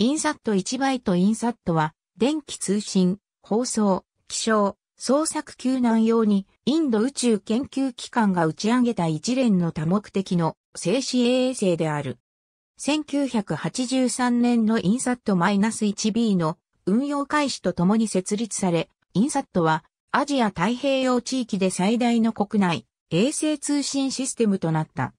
インサット1バイトインサットは、電気通信、放送、気象、捜索救難用に、インド宇宙研究機関が打ち上げた一連の多目的の静止衛星である。1983年のインサット -1B の運用開始とともに設立され、インサットはアジア太平洋地域で最大の国内衛星通信システムとなった。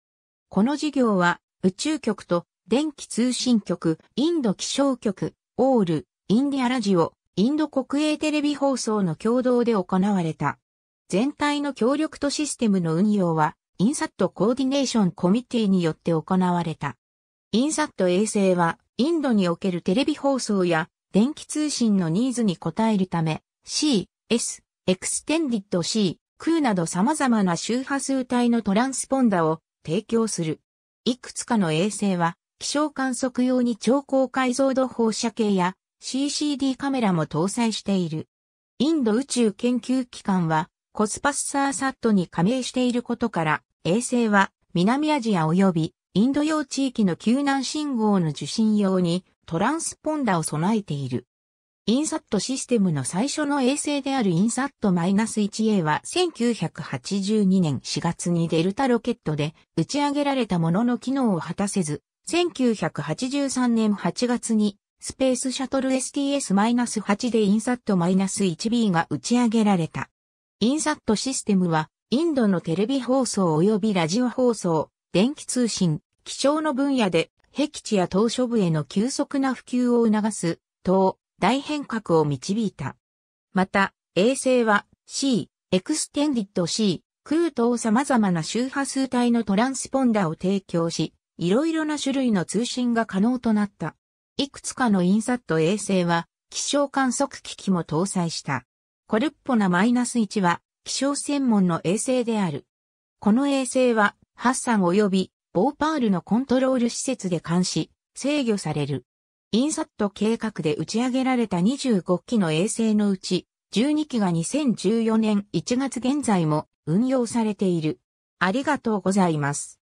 この事業は宇宙局と電気通信局、インド気象局、オール、インディアラジオ、インド国営テレビ放送の共同で行われた。全体の協力とシステムの運用は、インサットコーディネーションコミティによって行われた。インサット衛星は、インドにおけるテレビ放送や電気通信のニーズに応えるため、C、S、エクステンディッド C、空など様々な周波数帯のトランスポンダを提供する。いくつかの衛星は気象観測用に超高解像度放射計や CCD カメラも搭載している。インド宇宙研究機関はコスパッサーサットに加盟していることから、衛星は南アジア及びインド洋地域の救難信号の受信用にトランスポンダを備えている。インサットシステムの最初の衛星であるインサット -1A は1982年4月にデルタロケットで打ち上げられたものの機能を果たせず、1983年8月に、スペースシャトル STS-8 でインサット -1B が打ち上げられた。インサットシステムは、インドのテレビ放送及びラジオ放送、電気通信、気象の分野で、僻地や島嶼部への急速な普及を促す、等、大変革を導いた。また、衛星は C、エクステンディット C、空等様々な周波数帯のトランスポンダを提供し、いろいろな種類の通信が可能となった。いくつかのインサット衛星は気象観測機器も搭載した。コルッポナス -1 は気象専門の衛星である。この衛星はハッサン及びボーパールのコントロール施設で監視、制御される。インサット計画で打ち上げられた25機の衛星のうち、12機が2014年1月現在も運用されている。ありがとうございます。